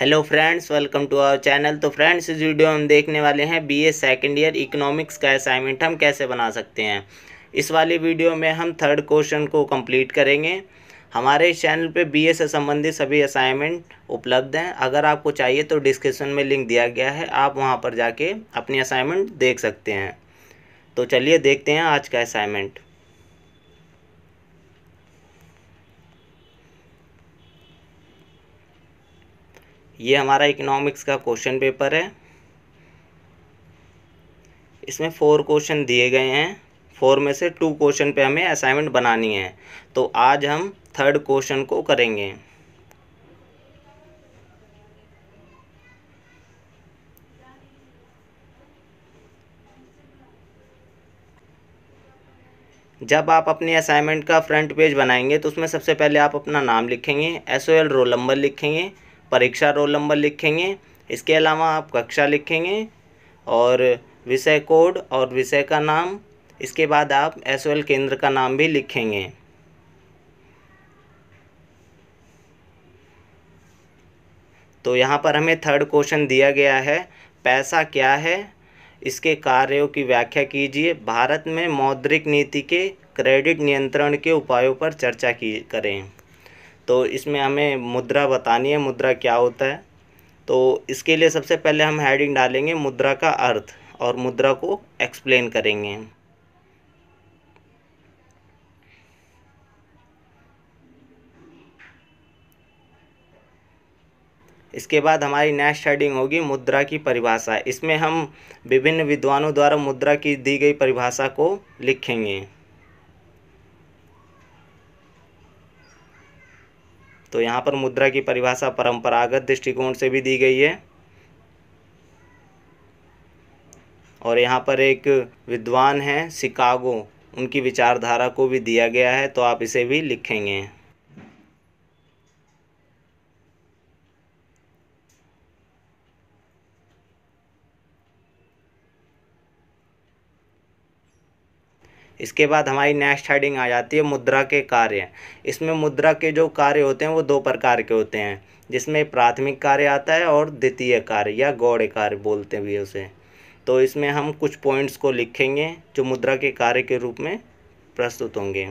hello friends welcome to our channel तो friends इस video हम देखने वाले हैं बीए सेकंड ईयर इकोनॉमिक्स का असाइनमेंट हम कैसे बना सकते हैं इस वाली वीडियो में हम थर्ड क्वेश्चन को कंप्लीट करेंगे हमारे चैनल पे बीए से संबंधित सभी असाइनमेंट उपलब्ध हैं अगर आपको चाहिए तो डिस्क्रिप्शन में लिंक दिया गया है आप वहाँ पर जाके अपनी असाइनमेंट देख सकते हैं तो चलिए देखते हैं आज का असाइनमेंट ये हमारा इकोनॉमिक्स का क्वेश्चन पेपर है इसमें फोर क्वेश्चन दिए गए हैं फोर में से टू क्वेश्चन पे हमें असाइनमेंट बनानी है तो आज हम थर्ड क्वेश्चन को करेंगे जब आप अपनी असाइनमेंट का फ्रंट पेज बनाएंगे तो उसमें सबसे पहले आप अपना नाम लिखेंगे S O L roll number लिखेंगे परीक्षा रोल नंबर लिखेंगे इसके अलावा आप कक्षा लिखेंगे और विषय कोड और विषय का नाम इसके बाद आप एस केंद्र का नाम भी लिखेंगे तो यहाँ पर हमें थर्ड क्वेश्चन दिया गया है पैसा क्या है इसके कार्यों की व्याख्या कीजिए भारत में मौद्रिक नीति के क्रेडिट नियंत्रण के उपायों पर चर्चा की करें तो इसमें हमें मुद्रा बतानी है मुद्रा क्या होता है तो इसके लिए सबसे पहले हम हेडिंग डालेंगे मुद्रा का अर्थ और मुद्रा को एक्सप्लेन करेंगे इसके बाद हमारी नेक्स्ट हेडिंग होगी मुद्रा की परिभाषा इसमें हम विभिन्न विद्वानों द्वारा मुद्रा की दी गई परिभाषा को लिखेंगे तो यहाँ पर मुद्रा की परिभाषा परंपरागत दृष्टिकोण से भी दी गई है और यहाँ पर एक विद्वान है शिकागो उनकी विचारधारा को भी दिया गया है तो आप इसे भी लिखेंगे इसके बाद हमारी नेक्स्ट हेडिंग आ जाती है मुद्रा के कार्य इसमें मुद्रा के जो कार्य होते हैं वो दो प्रकार के होते हैं जिसमें प्राथमिक कार्य आता है और द्वितीय कार्य या गौड़ कार्य बोलते भी उसे तो इसमें हम कुछ पॉइंट्स को लिखेंगे जो मुद्रा के कार्य के रूप में प्रस्तुत होंगे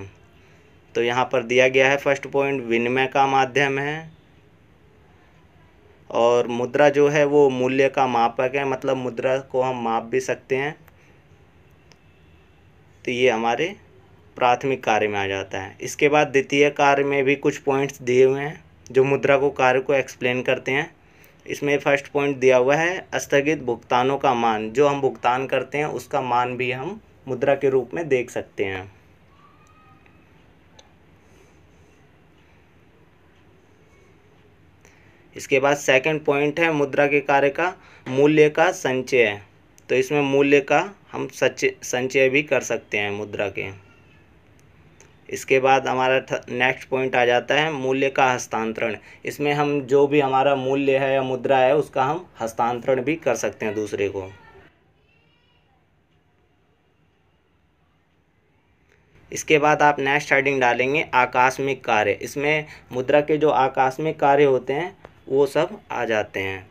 तो यहाँ पर दिया गया है फर्स्ट पॉइंट विनिमय का माध्यम है और मुद्रा जो है वो मूल्य का मापक है मतलब मुद्रा को हम माप भी सकते हैं तो ये हमारे प्राथमिक कार्य में आ जाता है इसके बाद द्वितीय कार्य में भी कुछ पॉइंट्स दिए हुए हैं जो मुद्रा को कार्य को एक्सप्लेन करते हैं इसमें फर्स्ट पॉइंट दिया हुआ है स्थगित भुगतानों का मान जो हम भुगतान करते हैं उसका मान भी हम मुद्रा के रूप में देख सकते हैं इसके बाद सेकंड पॉइंट है मुद्रा के कार्य का मूल्य का संचय तो इसमें मूल्य का हम सच संचय भी कर सकते हैं मुद्रा के इसके बाद हमारा नेक्स्ट पॉइंट आ जाता है मूल्य का हस्तांतरण इसमें हम जो भी हमारा मूल्य है या मुद्रा है उसका हम हस्तांतरण भी कर सकते हैं दूसरे को इसके बाद आप नेक्स्ट हेडिंग डालेंगे आकस्मिक कार्य इसमें मुद्रा के जो आकस्मिक कार्य होते हैं वो सब आ जाते हैं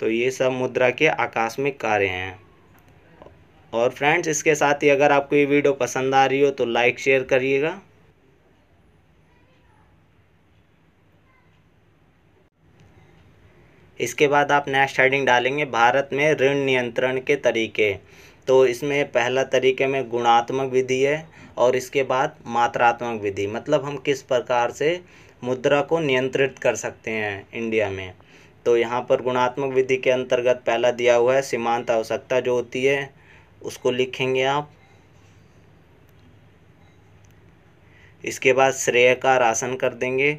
तो ये सब मुद्रा के आकस्मिक कार्य हैं और फ्रेंड्स इसके साथ ही अगर आपको ये वीडियो पसंद आ रही हो तो लाइक शेयर करिएगा इसके बाद आप नेक्स्ट हेडिंग डालेंगे भारत में ऋण नियंत्रण के तरीके तो इसमें पहला तरीके में गुणात्मक विधि है और इसके बाद मात्रात्मक विधि मतलब हम किस प्रकार से मुद्रा को नियंत्रित कर सकते हैं इंडिया में तो यहाँ पर गुणात्मक विधि के अंतर्गत पहला दिया हुआ है सीमांत आवश्यकता जो होती है उसको लिखेंगे आप इसके बाद श्रेय का राशन कर देंगे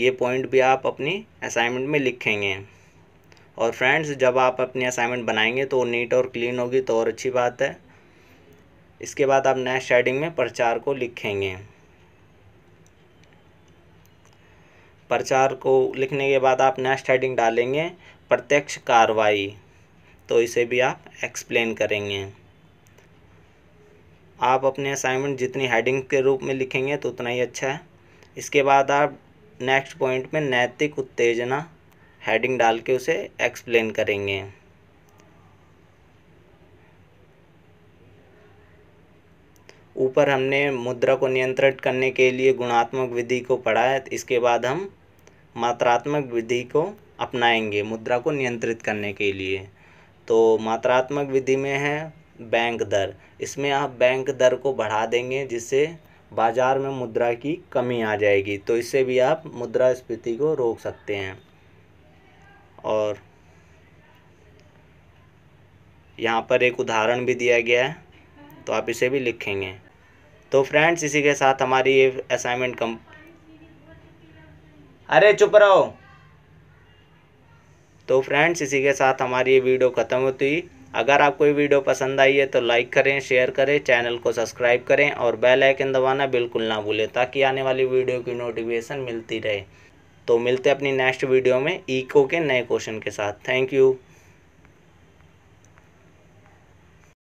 ये पॉइंट भी आप अपनी असाइनमेंट में लिखेंगे और फ्रेंड्स जब आप अपनी असाइनमेंट बनाएंगे तो नीट और क्लीन होगी तो और अच्छी बात है इसके बाद आप नेक्स्ट शेडिंग में प्रचार को लिखेंगे प्रचार को लिखने के बाद आप नेक्स्ट हेडिंग डालेंगे प्रत्यक्ष कार्रवाई तो इसे भी आप एक्सप्लेन करेंगे आप अपने असाइनमेंट जितनी हेडिंग के रूप में लिखेंगे तो उतना ही अच्छा है इसके बाद आप नेक्स्ट पॉइंट में नैतिक उत्तेजना हेडिंग डाल के उसे एक्सप्लेन करेंगे ऊपर हमने मुद्रा को नियंत्रित करने के लिए गुणात्मक विधि को पढ़ाया इसके बाद हम मात्रात्मक विधि को अपनाएंगे मुद्रा को नियंत्रित करने के लिए तो मात्रात्मक विधि में है बैंक दर इसमें आप बैंक दर को बढ़ा देंगे जिससे बाज़ार में मुद्रा की कमी आ जाएगी तो इससे भी आप मुद्रा स्फीति को रोक सकते हैं और यहाँ पर एक उदाहरण भी दिया गया है तो आप इसे भी लिखेंगे तो फ्रेंड्स इसी के साथ हमारी ये असाइनमेंट कम अरे चुप रहो तो फ्रेंड्स इसी के साथ हमारी ये वीडियो ख़त्म होती अगर आपको ये वीडियो पसंद आई है तो लाइक करें शेयर करें चैनल को सब्सक्राइब करें और बेल आइकन दबाना बिल्कुल ना भूलें ताकि आने वाली वीडियो की नोटिफिकेशन मिलती रहे तो मिलते अपनी नेक्स्ट वीडियो में ईको के नए क्वेश्चन के साथ थैंक यू